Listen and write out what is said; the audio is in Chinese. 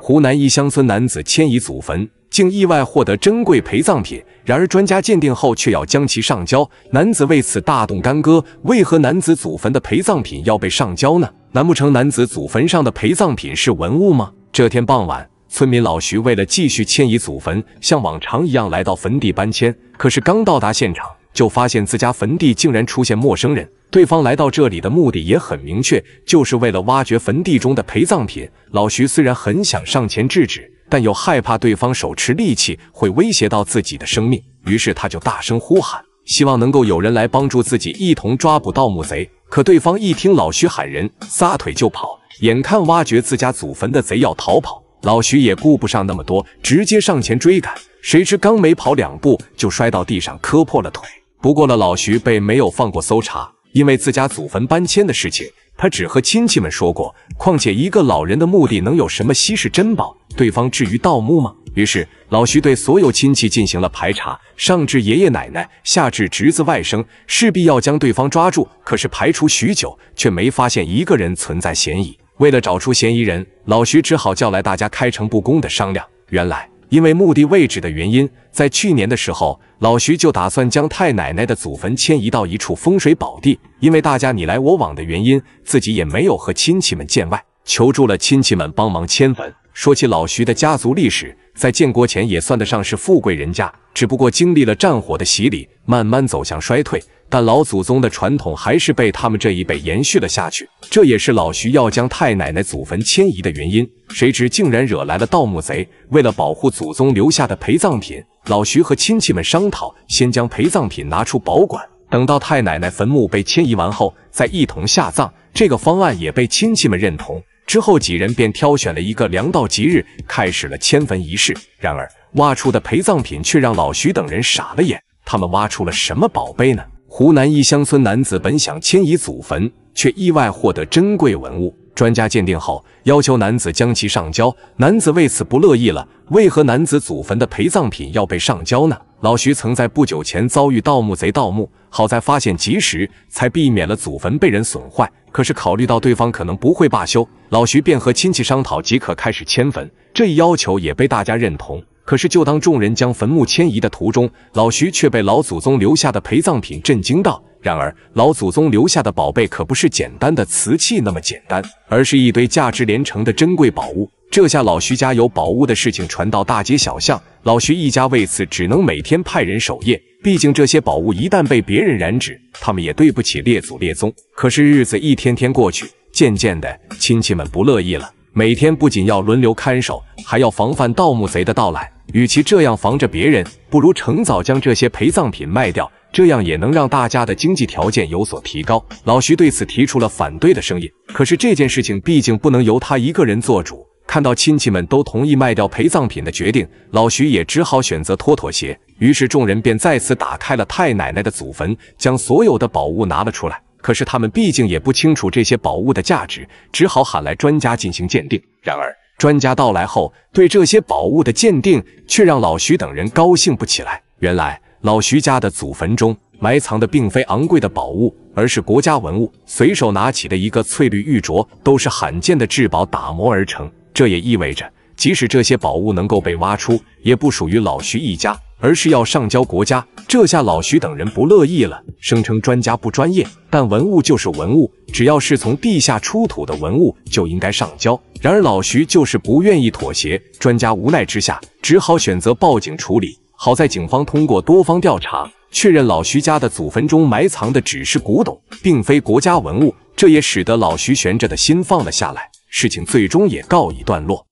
湖南一乡村男子迁移祖坟，竟意外获得珍贵陪葬品，然而专家鉴定后却要将其上交，男子为此大动干戈。为何男子祖坟的陪葬品要被上交呢？难不成男子祖坟上的陪葬品是文物吗？这天傍晚，村民老徐为了继续迁移祖坟，像往常一样来到坟地搬迁，可是刚到达现场，就发现自家坟地竟然出现陌生人。对方来到这里的目的也很明确，就是为了挖掘坟地中的陪葬品。老徐虽然很想上前制止，但又害怕对方手持利器会威胁到自己的生命，于是他就大声呼喊，希望能够有人来帮助自己一同抓捕盗墓贼。可对方一听老徐喊人，撒腿就跑。眼看挖掘自家祖坟的贼要逃跑，老徐也顾不上那么多，直接上前追赶。谁知刚没跑两步，就摔到地上，磕破了腿。不过了，老徐被没有放过搜查。因为自家祖坟搬迁的事情，他只和亲戚们说过。况且一个老人的墓地能有什么稀世珍宝？对方至于盗墓吗？于是老徐对所有亲戚进行了排查，上至爷爷奶奶，下至侄子外甥，势必要将对方抓住。可是排除许久，却没发现一个人存在嫌疑。为了找出嫌疑人，老徐只好叫来大家，开诚布公的商量。原来。因为墓地位置的原因，在去年的时候，老徐就打算将太奶奶的祖坟迁移到一处风水宝地。因为大家你来我往的原因，自己也没有和亲戚们见外，求助了亲戚们帮忙迁坟。说起老徐的家族历史。在建国前也算得上是富贵人家，只不过经历了战火的洗礼，慢慢走向衰退。但老祖宗的传统还是被他们这一辈延续了下去，这也是老徐要将太奶奶祖坟迁移的原因。谁知竟然惹来了盗墓贼。为了保护祖宗留下的陪葬品，老徐和亲戚们商讨，先将陪葬品拿出保管，等到太奶奶坟墓被迁移完后，再一同下葬。这个方案也被亲戚们认同。之后，几人便挑选了一个良道吉日，开始了迁坟仪式。然而，挖出的陪葬品却让老徐等人傻了眼。他们挖出了什么宝贝呢？湖南一乡村男子本想迁移祖坟，却意外获得珍贵文物。专家鉴定后，要求男子将其上交。男子为此不乐意了。为何男子祖坟的陪葬品要被上交呢？老徐曾在不久前遭遇盗墓贼盗墓，好在发现及时，才避免了祖坟被人损坏。可是考虑到对方可能不会罢休，老徐便和亲戚商讨即可开始迁坟，这一要求也被大家认同。可是就当众人将坟墓迁移的途中，老徐却被老祖宗留下的陪葬品震惊到。然而，老祖宗留下的宝贝可不是简单的瓷器那么简单，而是一堆价值连城的珍贵宝物。这下老徐家有宝物的事情传到大街小巷，老徐一家为此只能每天派人守夜。毕竟这些宝物一旦被别人染指，他们也对不起列祖列宗。可是日子一天天过去，渐渐的亲戚们不乐意了，每天不仅要轮流看守，还要防范盗墓贼的到来。与其这样防着别人，不如趁早将这些陪葬品卖掉。这样也能让大家的经济条件有所提高。老徐对此提出了反对的声音，可是这件事情毕竟不能由他一个人做主。看到亲戚们都同意卖掉陪葬品的决定，老徐也只好选择拖妥协。于是众人便再次打开了太奶奶的祖坟，将所有的宝物拿了出来。可是他们毕竟也不清楚这些宝物的价值，只好喊来专家进行鉴定。然而专家到来后，对这些宝物的鉴定却让老徐等人高兴不起来。原来。老徐家的祖坟中埋藏的并非昂贵的宝物，而是国家文物。随手拿起的一个翠绿玉镯，都是罕见的至宝打磨而成。这也意味着，即使这些宝物能够被挖出，也不属于老徐一家，而是要上交国家。这下老徐等人不乐意了，声称专家不专业，但文物就是文物，只要是从地下出土的文物就应该上交。然而老徐就是不愿意妥协，专家无奈之下只好选择报警处理。好在警方通过多方调查，确认老徐家的祖坟中埋藏的只是古董，并非国家文物，这也使得老徐悬着的心放了下来，事情最终也告一段落。